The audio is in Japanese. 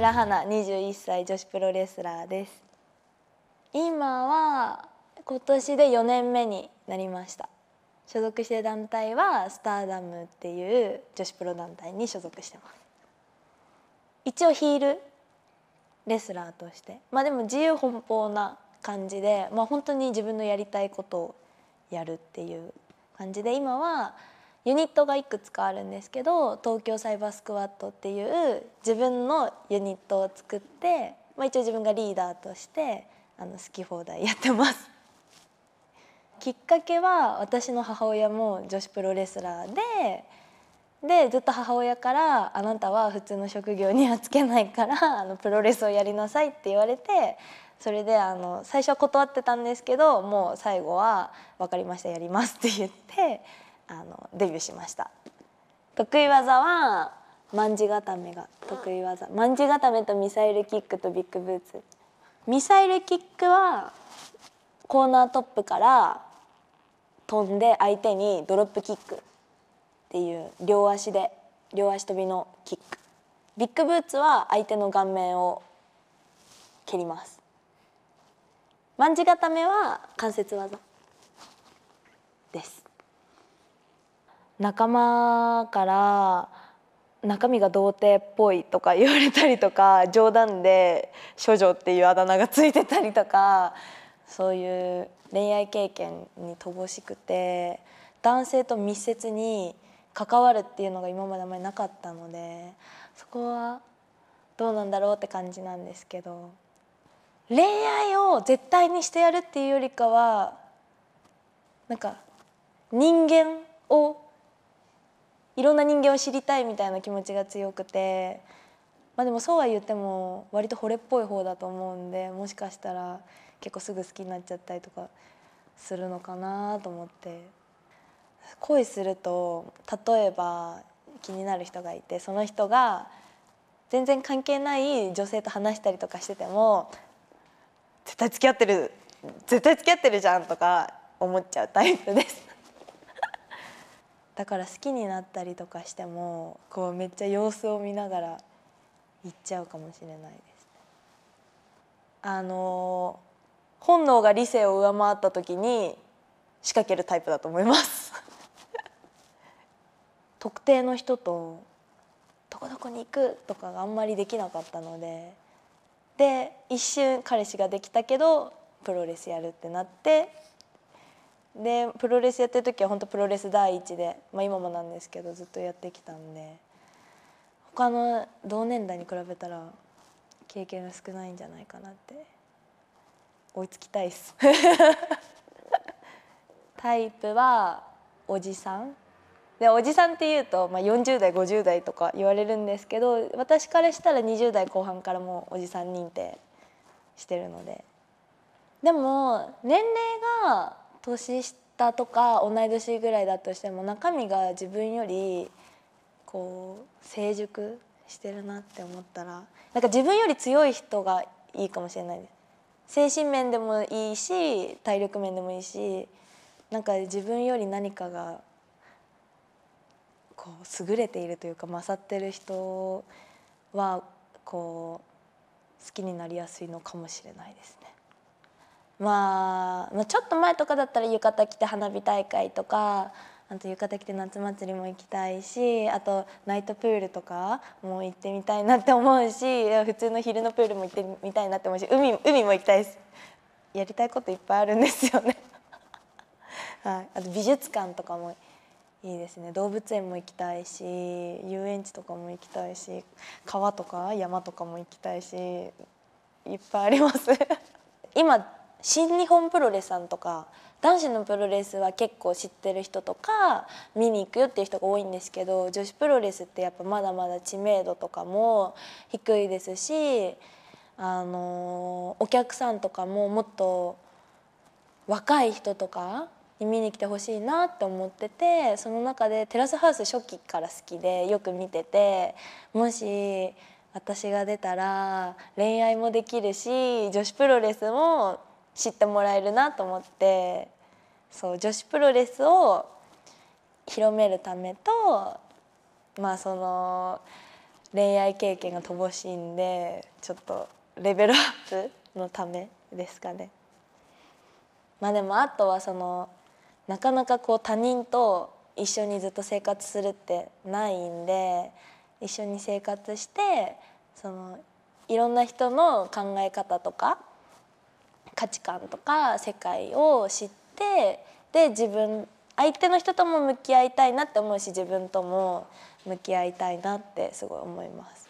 村花21歳女子プロレスラーです今は今年で4年目になりました所属してる団体はスターダムっていう女子プロ団体に所属してます一応ヒールレスラーとしてまあでも自由奔放な感じでまあ本当に自分のやりたいことをやるっていう感じで今はユニットがいくつかあるんですけど東京サイバースクワットっていう自分のユニットを作って、まあ、一応自分がリーダーとしてあの好き放題やってます。きっかけは私の母親も女子プロレスラーででずっと母親から「あなたは普通の職業にはつけないからあのプロレスをやりなさい」って言われてそれであの最初は断ってたんですけどもう最後は「分かりましたやります」って言って。あのデビューしました得意技はんじ固めが得意技んじ固めとミサイルキックとビッグブーツミサイルキックはコーナートップから飛んで相手にドロップキックっていう両足で両足跳びのキックビッグブーツは相手の顔面を蹴りますんじ固めは関節技です仲間から中身が童貞っぽいとか言われたりとか 冗談で「処女」っていうあだ名がついてたりとかそういう恋愛経験に乏しくて男性と密接に関わるっていうのが今まであまりなかったのでそこはどうなんだろうって感じなんですけど恋愛を絶対にしてやるっていうよりかはなんか人間をいろんな人間を知りたいみたいな気持ちが強くて、まあ、でもそうは言っても割と惚れっぽい方だと思うんでもしかしたら結構すぐ好きになっちゃったりとかするのかなと思って恋すると例えば気になる人がいてその人が全然関係ない女性と話したりとかしてても絶対付き合ってる絶対付き合ってるじゃんとか思っちゃうタイプですだから好きになったりとかしてもこうめっちゃ様子を見ながら行っちゃうかもしれないですあの本能が理性を上回った時に仕掛けるタイプだと思います 特定の人とどこどこに行くとかがあんまりできなかったのでで一瞬彼氏ができたけどプロレスやるってなってでプロレスやってる時は本当プロレス第一で、まあ、今もなんですけどずっとやってきたんで他の同年代に比べたら経験が少ないんじゃないかなって追いつきたいっす タイプはおじさんでおじさんっていうと、まあ、40代50代とか言われるんですけど私からしたら20代後半からもうおじさん認定してるのででも年齢が年下とか同い年ぐらいだとしても中身が自分よりこう成熟してるなって思ったらなんか自分より強い人がいいかもしれないです精神面でもいいし体力面でもいいしなんか自分より何かがこう優れているというか勝ってる人はこう好きになりやすいのかもしれないですね。まあ、まあ、ちょっと前とかだったら浴衣着て花火大会とかあと浴衣着て夏祭りも行きたいしあとナイトプールとかも行ってみたいなって思うし普通の昼のプールも行ってみたいなって思うし海海も行きたいですやりたいこといっぱいあるんですよね はい、あと美術館とかもいいですね動物園も行きたいし遊園地とかも行きたいし川とか山とかも行きたいしいっぱいあります今 新日本プロレスさんとか男子のプロレスは結構知ってる人とか見に行くよっていう人が多いんですけど女子プロレスってやっぱまだまだ知名度とかも低いですし、あのお客さんとかももっと若い人とかに見に来てほしいなって思っててその中でテラスハウス初期から好きでよく見ててもし私が出たら恋愛もできるし女子プロレスも知ってもらえるなと思ってそう女子プロレスを広めるためとまあその恋愛経験が乏しいんでちょっとレベルアップのためですかね。まあ、でもあとはそのなかなかこう他人と一緒にずっと生活するってないんで一緒に生活してそのいろんな人の考え方とか価値観とか世界を知ってで自分相手の人とも向き合いたいなって思うし自分とも向き合いたいなってすごい思います。